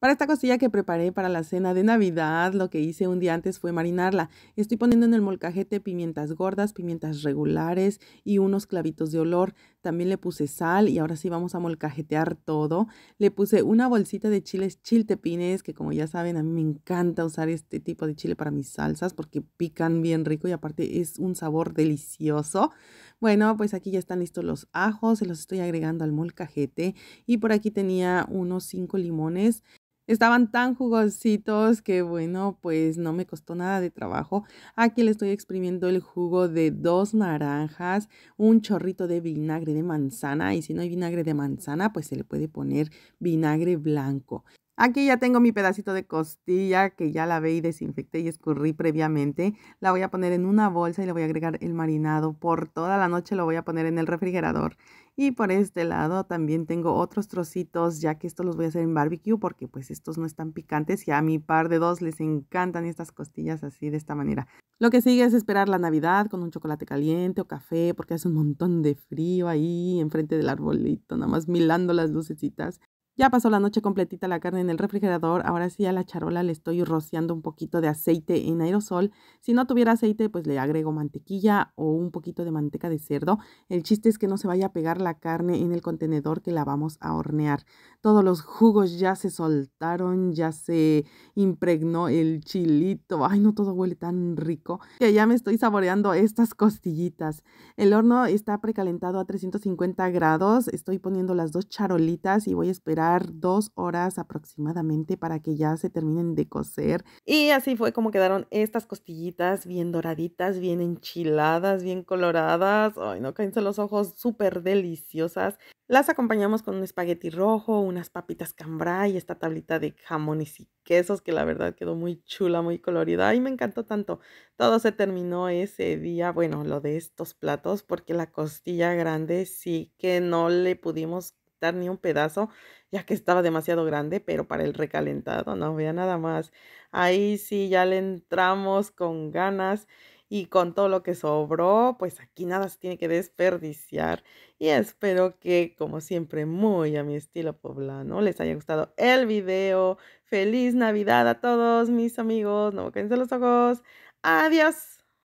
Para esta costilla que preparé para la cena de Navidad, lo que hice un día antes fue marinarla. Estoy poniendo en el molcajete pimientas gordas, pimientas regulares y unos clavitos de olor. También le puse sal y ahora sí vamos a molcajetear todo. Le puse una bolsita de chiles chiltepines, que como ya saben, a mí me encanta usar este tipo de chile para mis salsas porque pican bien rico y aparte es un sabor delicioso. Bueno, pues aquí ya están listos los ajos, se los estoy agregando al molcajete y por aquí tenía unos 5 limones Estaban tan jugositos que bueno, pues no me costó nada de trabajo. Aquí le estoy exprimiendo el jugo de dos naranjas, un chorrito de vinagre de manzana y si no hay vinagre de manzana, pues se le puede poner vinagre blanco. Aquí ya tengo mi pedacito de costilla que ya lavé y desinfecté y escurrí previamente. La voy a poner en una bolsa y le voy a agregar el marinado. Por toda la noche lo voy a poner en el refrigerador. Y por este lado también tengo otros trocitos, ya que estos los voy a hacer en barbecue porque pues estos no están picantes y a mi par de dos les encantan estas costillas así de esta manera. Lo que sigue es esperar la Navidad con un chocolate caliente o café porque hace un montón de frío ahí enfrente del arbolito, nada más milando las lucecitas. Ya pasó la noche completita la carne en el refrigerador, ahora sí a la charola le estoy rociando un poquito de aceite en aerosol. Si no tuviera aceite, pues le agrego mantequilla o un poquito de manteca de cerdo. El chiste es que no se vaya a pegar la carne en el contenedor que la vamos a hornear. Todos los jugos ya se soltaron, ya se impregnó el chilito. Ay, no todo huele tan rico que ya me estoy saboreando estas costillitas. El horno está precalentado a 350 grados. Estoy poniendo las dos charolitas y voy a esperar dos horas aproximadamente para que ya se terminen de cocer. Y así fue como quedaron estas costillitas bien doraditas, bien enchiladas, bien coloradas. Ay, no caense los ojos, súper deliciosas. Las acompañamos con un espagueti rojo, unas papitas cambray, esta tablita de jamones y quesos que la verdad quedó muy chula, muy colorida y me encantó tanto. Todo se terminó ese día, bueno, lo de estos platos porque la costilla grande sí que no le pudimos ni un pedazo, ya que estaba demasiado grande, pero para el recalentado, no vea nada más. Ahí sí ya le entramos con ganas y con todo lo que sobró, pues aquí nada se tiene que desperdiciar. Y espero que, como siempre, muy a mi estilo poblano, les haya gustado el video. Feliz Navidad a todos mis amigos. No me los ojos. Adiós.